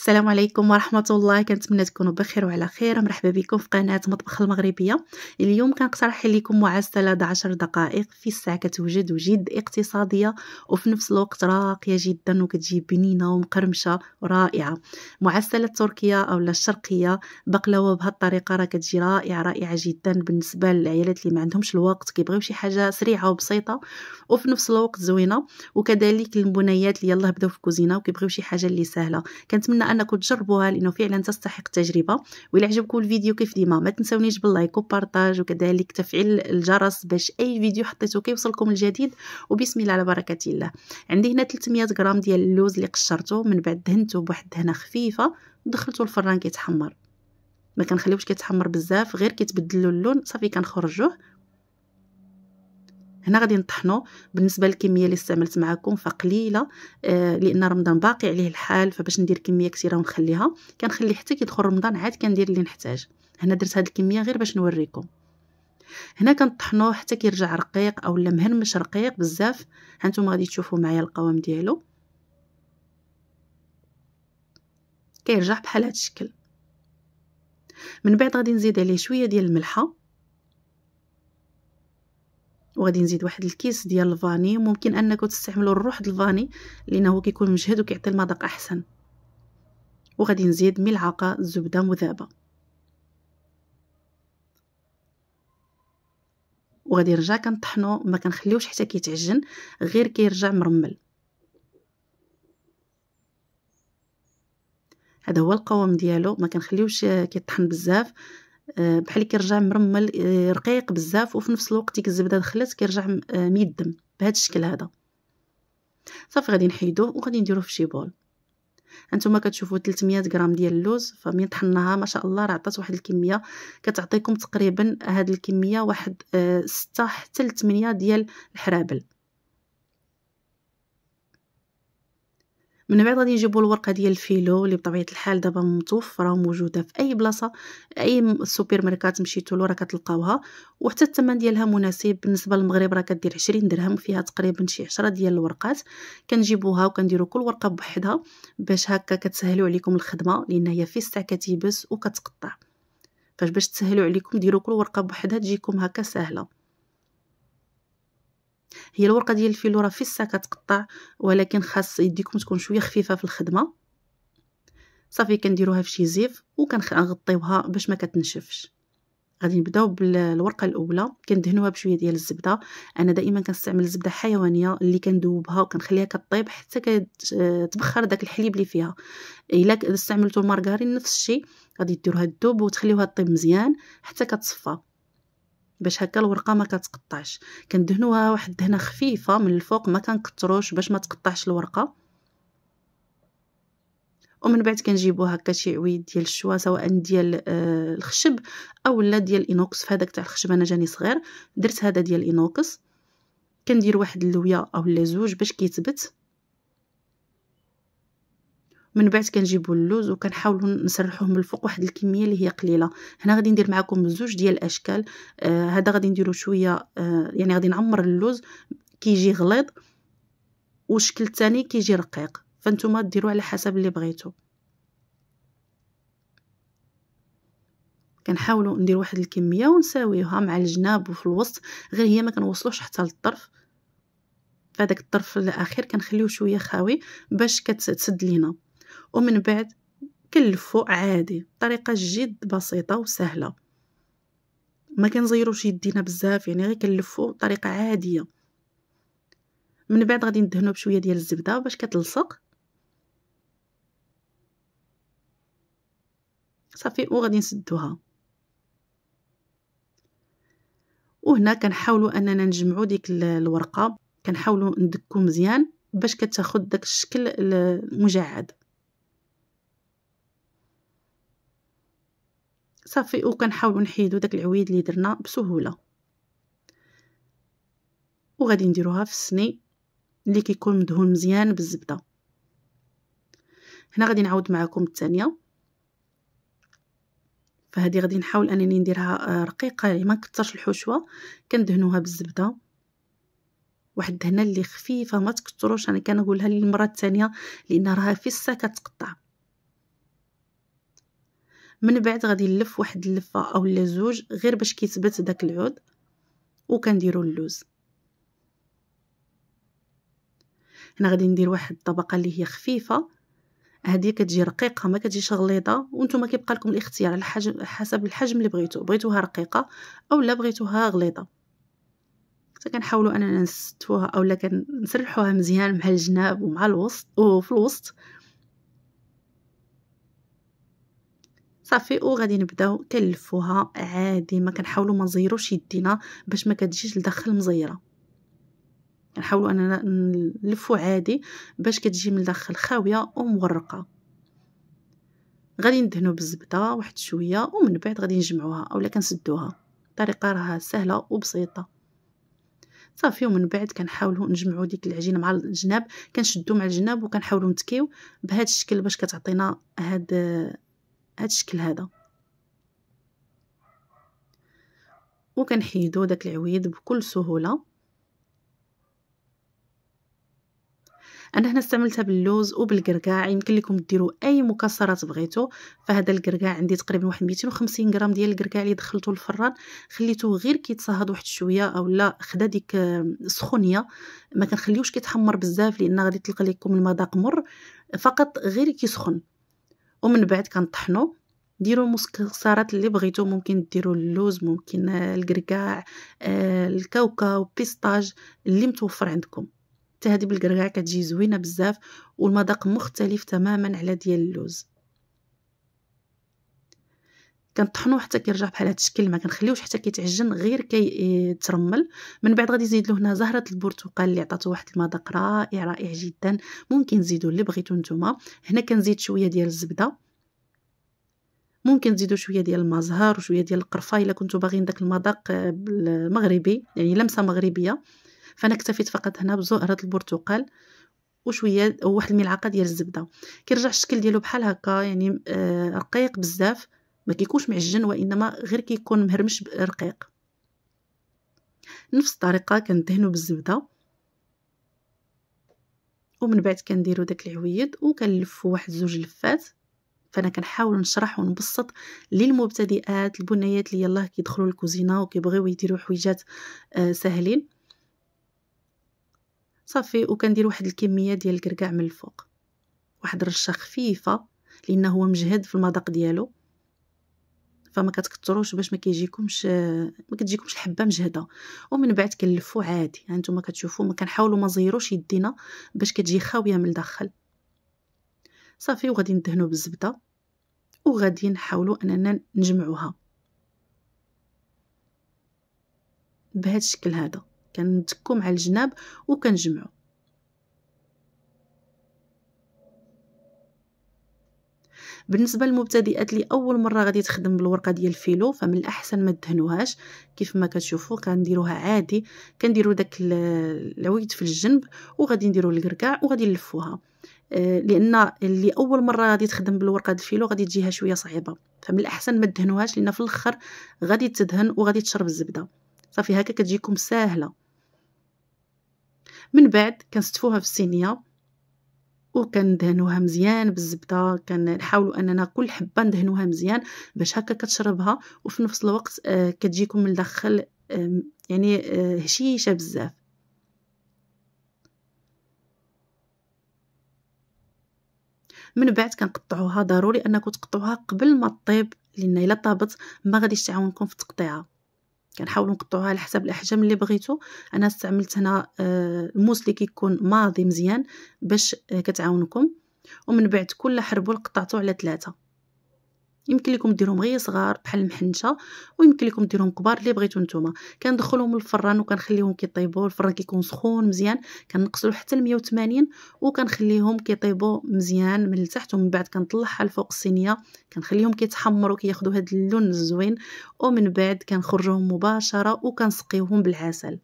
السلام عليكم ورحمه الله كنتمنى تكونوا بخير وعلى خير مرحبا بكم في قناه مطبخ المغربيه اليوم كنقترح لكم معسله 10 دقائق في الساعه كتوجد وجد اقتصاديه وفي نفس الوقت راقيه جدا وكتجي بنينه ومقرمشه ورائعه معسله التركيه او الشرقيه بقلاوه بهالطريقه الطريقه راه كتجي رائعه رائعه جدا بالنسبه للعيالات اللي ما عندهمش الوقت كيبغيو شي حاجه سريعه وبسيطه وفي نفس الوقت زوينه وكذلك البنيات اللي يلاه بداو في الكوزينه وكيبغيو شي حاجه اللي سهله كنتمنى انكم تجربوها لانه فعلا تستحق التجربه وإلا عجبكم الفيديو كيف ديما ما تنسونيش باللايك وبارطاج وكذلك تفعيل الجرس باش اي فيديو حطيته كيوصلكم الجديد وبسم الله على بركه الله عندي هنا 300 غرام ديال اللوز اللي قشرته من بعد دهنته بواحد الدهنه خفيفه ودخلته الفران كيتحمر ما كنخليوش كيتحمر بزاف غير كيتبدلوا اللون صافي كنخرجوه هنا غادي نطحنو بالنسبه للكميه اللي استعملت معكم فقليله آه لان رمضان باقي عليه الحال فباش ندير كميه كثيره ونخليها كنخلي حتى كيدخل رمضان عاد كندير اللي نحتاج هنا درت هذه الكميه غير باش نوريكم هنا كنطحنوه حتى كيرجع رقيق اولا مهرمش رقيق بزاف هانتوما غادي تشوفوا معايا القوام ديالو كيرجع بحال هذا الشكل من بعد غادي نزيد عليه شويه ديال الملحه وغادي نزيد واحد الكيس ديال الفاني ممكن انكم تستعملوا الروح ديال الفاني لانه كيكون مجهد وكيعطي المذاق احسن وغادي نزيد ملعقه زبده مذابه وغادي نرجع كنطحنو ما كنخليوش حتى كيتعجن غير كيرجع مرمل هذا هو القوام ديالو ما كنخليوش كيطحن بزاف آه، بحال كيرجع مرمل آه، رقيق بزاف وفي نفس الوقت ديك الزبده دخلت كيرجع آه، ميدم بهذا الشكل هذا صافي غادي نحيدوه وغادي نديروه في شي بول انتما كتشوفوا 300 غرام ديال اللوز فمن طحناها ما شاء الله راه عطات واحد الكميه كتعطيكم تقريبا هاد الكميه واحد 6 حتى 8 ديال الحرابل من بعد غادي نجيبوا الورقه ديال الفيلو اللي بطبيعه الحال دابا متوفره وموجوده في اي بلاصه اي سوبر ماركات مشيتوا له راه كتلقاوها وحتى الثمن ديالها مناسب بالنسبه للمغرب راه كدير 20 درهم فيها تقريبا شي 10 ديال الورقات كنجيبوها وكنديروا كل ورقه بوحدها باش هكا كتسهلوا عليكم الخدمه لان هي في الساعه كتيبس وكتقطع فاش باش تسهلوا عليكم ديروا كل ورقه بوحدها تجيكم هكا سهله هي الورقه ديال الفيلو راه فيسا كتقطع ولكن خاص يديكم تكون شويه خفيفه في الخدمه صافي كنديروها في شي زيف وكنغطيوها باش ما كتنشفش غادي نبداو بالورقه الاولى كندهنوها بشويه ديال الزبده انا دائما كنستعمل الزبده حيوانيه اللي كندوبها وكنخليها كطيب حتى كتبخر داك الحليب اللي فيها الا استعملتوا المارغرين نفس الشيء غادي ديروها الدوب وتخليوها طيب مزيان حتى كتصفى باش هكا الورقه ما كتقطعش كندهنوها واحد الدهنه خفيفه من الفوق ما كنكثروش باش ما تقطعش الورقه ومن بعد كنجيبو هكا شي عويد ديال الشوا سواء ديال آه الخشب اولا ديال الانوكس فهداك تاع الخشب انا جاني صغير درت هذا ديال الانوكس كندير واحد اللويه او لا زوج باش كيتبت من بعد كنجيبو اللوز وكنحاولوا نسرحوه من الفوق واحد الكميه اللي هي قليله هنا غادي ندير معكم زوج ديال الاشكال آه هذا غادي نديرو شويه آه يعني غادي نعمر اللوز كيجي غليظ والشكل الثاني كيجي رقيق فانتوما ديروا على حسب اللي بغيتو كنحاولوا ندير واحد الكميه ونساويوها مع الجناب وفي الوسط غير هي ما كنوصلوش حتى للطرف فهداك الطرف الاخير كنخليوه شويه خاوي باش كتسد لينا ومن بعد كلفو عادي بطريقه جد بسيطه وسهله ما كنزيروش يدينا بزاف يعني غير كنلفو بطريقه عاديه من بعد غادي ندهنو بشويه ديال الزبده باش كتلصق صافي وغادي نسدوها وهنا كنحاولوا اننا نجمعوا ديك الورقه كنحاولوا ندكو مزيان باش كتاخد داك الشكل المجعد صافي وكنحاولوا نحيدو داك العويد اللي درنا بسهوله وغادي نديروها في السني اللي كيكون مدهون مزيان بالزبده هنا غادي نعاود معكم الثانيه فهذه غادي نحاول انني نديرها آه، رقيقه يعني ما نكثرش الحشوه كندهنوها بالزبده واحد الدهنه اللي خفيفه ما تكثروش انا كنقولها للمره الثانيه لان راها في السا كتقطع من بعد غادي نلف واحد اللفه اولا زوج غير باش كيثبت داك العود وكنديروا اللوز هنا غادي ندير واحد الطبقه اللي هي خفيفه هذه كتجي رقيقه ما كتجيش غليظه وانتم كيبقى لكم الاختيار على حسب الحجم اللي بغيتو بغيتوها رقيقه اولا بغيتوها غليظه حتى كنحاولوا اننا نستوها اولا كنسرحوها مزيان مع الجناب ومع الوسط وفي الوسط صافي وغادي نبداو كنلفوها عادي ما كنحاولوا ما نزيروش يدينا باش ما كتجيش لداخل مزيره نحاولوا اننا نلفو عادي باش كتجي من الداخل خاويه ومورقه غادي ندهنو بالزبده واحد شويه ومن بعد غادي نجمعوها اولا كنسدوها الطريقه راها سهله وبسيطه صافي ومن بعد كنحاولوا نجمعوا ديك العجينه مع الجناب كنشدو مع الجناب وكنحاولوا نتكيو بهذا الشكل باش كتعطينا هاد هاد الشكل هذا وكنحيدو داك العويد بكل سهوله انا هنا استعملتها باللوز وبالكركاع يمكن لكم ديروا اي مكسرات بغيتو فهذا الكركاع عندي تقريبا واحد 250 غرام ديال الكركاع اللي دخلته الفران خليته غير كيتصهد واحد شويه اولا خدا ديك سخونيه ما كنخليوش كيتحمر بزاف لان غادي تلقى لكم المذاق مر فقط غير كيسخن ومن بعد كنطحنو ديروا المكسرات اللي بغيتو ممكن ديروا اللوز ممكن الكركاع آه، الكاوكاو بيستاج اللي متوفر عندكم حتى هذه بالكركاع كتجي زوينه بزاف والمذاق مختلف تماما على ديال اللوز كنطحنو حتى كيرجع بحال هذا الشكل ما كنخليوش حتى كيتعجن غير كيترمل من بعد غادي نزيد له هنا زهره البرتقال اللي عطاتو واحد المذاق رائع رائع جدا ممكن تزيدوا اللي بغيتو نتوما هنا كنزيد شويه ديال الزبده ممكن تزيدوا شويه ديال المزهر وشويه ديال القرفه الا كنتو باغيين داك المذاق المغربي يعني لمسه مغربيه فانا اكتفيت فقط هنا بزهره البرتقال وشويه واحد الملعقه ديال الزبده كيرجع الشكل ديالو بحال هكا يعني آه، رقيق بزاف ما كيكونش معجن وانما غير كيكون مهرمش رقيق نفس الطريقه كندهنو بالزبده ومن بعد كنديرو داك العويد وكنلفوا واحد زوج لفات فانا كنحاول نشرح ونبسط للمبتدئات البنيات اللي يلاه كيدخلوا الكوزينه وكيبغيو يديروا حويجات آه ساهلين صافي وكندير واحد الكميه ديال الكركاع من الفوق واحد الرشه خفيفه لان هو مجهد في المذاق ديالو فما كتكثروش باش ما كيجيكمش ما كتجيكمش الحبه مجهده ومن بعد كنلفو عادي ها يعني نتوما كتشوفوا ما كنحاولوا ما نزيروش يدينا باش كتجي خاويه من الداخل صافي وغادي ندهنو بالزبده وغادي نحاولوا اننا نجمعوها بهذا الشكل هذا كندكو مع الجناب وكنجمعو بالنسبه للمبتدئات اللي اول مره غادي تخدم بالورقه ديال الفيلو فمن الاحسن ما تدهنوهاش كيف ما كتشوفوا كنديروها عادي كنديروا داك العويد في الجنب وغادي نديروا الكركاع وغادي نلفوها آه، لان اللي اول مره غادي تخدم بالورقه ديال الفيلو غادي تجيها شويه صعيبه فمن الاحسن ما تدهنوهاش لان في الاخر غادي تدهن وغادي تشرب الزبده صافي هكا كتجيكم ساهله من بعد كنستفوها في الصينيه وكندهنوها مزيان بالزبده كنحاولوا اننا كل حبه ندهنوها مزيان باش هكا كتشربها وفي نفس الوقت آه، كتجيكم من الداخل يعني آه، هشيشه بزاف من بعد كنقطعوها ضروري انكم تقطعوها قبل ما تطيب لان الا طابت ما غاديش تعاونكم في التقطيعه كنحاولوا نقطعوها على حسب الاحجام اللي بغيتو انا استعملت هنا آه، الموس اللي كيكون ماضي مزيان باش آه، كتعاونكم ومن بعد كل حربول قطعته على ثلاثة يمكن لكم ديروهم غير صغار بحال المحنشه ويمكن لكم ديروهم كبار اللي بغيتو نتوما كندخلهم الفران وكنخليهم كيطيبوا الفران كيكون سخون مزيان كنقصلو حتى ل 180 وكنخليهم كيطيبوا مزيان من التحت ومن بعد كنطلعها لفوق الصينيه كنخليهم كيتحمروا كياخذوا هذا اللون الزوين ومن بعد كنخرجوهم مباشره وكنسقيوهم بالعسل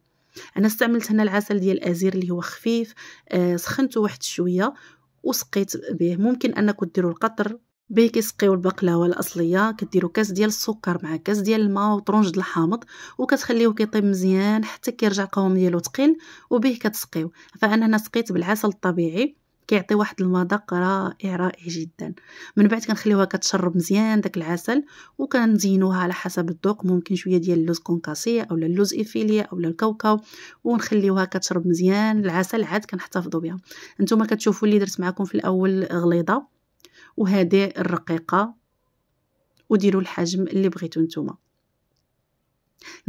انا استعملت هنا العسل ديال الازير اللي هو خفيف آه سخنته واحد شويه وسقيت به ممكن انك ديروا القطر بكيسقيو البقلاوه الاصليه كديروا كاس ديال السكر مع كاس ديال الماء ديال الحامض وكتخليوه كيطيب مزيان حتى كيرجع القوام ديالو ثقيل وبه كتسقيو فانا هنا سقيت بالعسل الطبيعي كيعطي واحد المذاق رائع رائع جدا من بعد كنخليوها كتشرب مزيان داك العسل وكنزينوها على حسب الذوق ممكن شويه ديال اللوز كونكاسيه اولا اللوز ايفيليا اولا الكاوكاو ونخليوها كتشرب مزيان العسل عاد كنحتفظوا بها نتوما كتشوفوا اللي درت معكم في الاول غليظه وهذه الرقيقه وديروا الحجم اللي بغيتو نتوما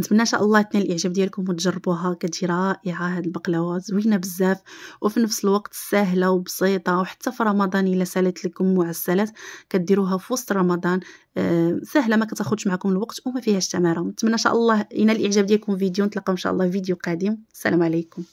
نتمنى ان شاء الله تنال الاعجاب ديالكم وتجربوها كتجي رائعه هاد البقلاوه زوينه بزاف وفي نفس الوقت سهله وبسيطه وحتى في رمضان الا سالت لكم معسلات كديروها في وسط رمضان آه، سهله ما كتاخذش معكم الوقت وما فيهاش تماره نتمنى ان شاء الله ينال الاعجاب ديالكم فيديو نتلاقاو ان شاء الله فيديو قادم السلام عليكم